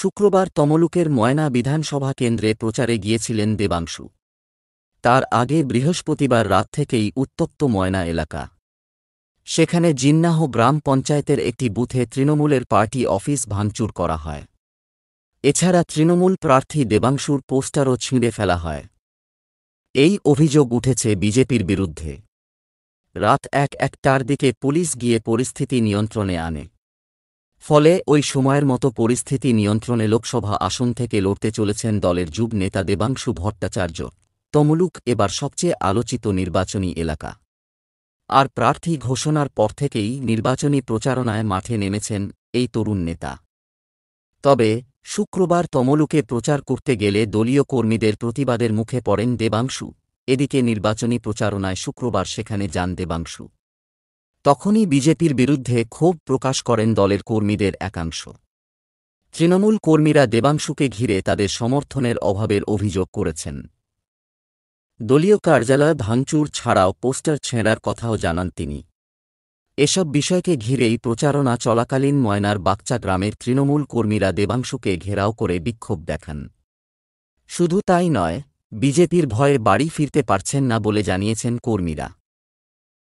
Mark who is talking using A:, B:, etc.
A: শুক্রবার তমলুকের ময়না বিধানসভা কেন্দ্রে প্রচারে গিয়েছিলেন দেবাংশু তার আগে বৃহস্পতিবার রাত থেকেই উত্তপ্ত ময়না এলাকা সেখানে জিন্নাহ গ্রাম পঞ্চায়েতের একটি বুথে তৃণমূলের পার্টি অফিস ভাঙচুর করা হয় এছাড়া তৃণমূল প্রার্থী দেবাংশুর পোস্টারও ছিঁড়ে ফেলা হয় এই অভিযোগ উঠেছে বিজেপির বিরুদ্ধে রাত এক একটার দিকে পুলিশ গিয়ে পরিস্থিতি নিয়ন্ত্রণে আনে ফলে ওই সময়ের মতো পরিস্থিতি নিয়ন্ত্রণে লোকসভা আসন থেকে লড়তে চলেছেন দলের যুব নেতা দেবাংশু ভট্টাচার্য তমলুক এবার সবচেয়ে আলোচিত নির্বাচনী এলাকা আর প্রার্থী ঘোষণার পর থেকেই নির্বাচনী প্রচারণায় মাঠে নেমেছেন এই তরুণ নেতা তবে শুক্রবার তমলুকে প্রচার করতে গেলে দলীয় কর্মীদের প্রতিবাদের মুখে পড়েন দেবাংশু এদিকে নির্বাচনী প্রচারণায় শুক্রবার সেখানে যান দেবাংশু তখনই বিজেপির বিরুদ্ধে ক্ষোভ প্রকাশ করেন দলের কর্মীদের একাংশ তৃণমূল কর্মীরা দেবাংশুকে ঘিরে তাদের সমর্থনের অভাবের অভিযোগ করেছেন দলীয় কার্যালয় ভাঙচুর ছাড়াও পোস্টার ছেঁড়ার কথাও জানান তিনি এসব বিষয়কে ঘিরেই প্রচারণা চলাকালীন ময়নার বাকচা গ্রামের তৃণমূল কর্মীরা দেবাংশুকে ঘেরাও করে বিক্ষোভ দেখান শুধু তাই নয় বিজেপির ভয়ে বাড়ি ফিরতে পারছেন না বলে জানিয়েছেন কর্মীরা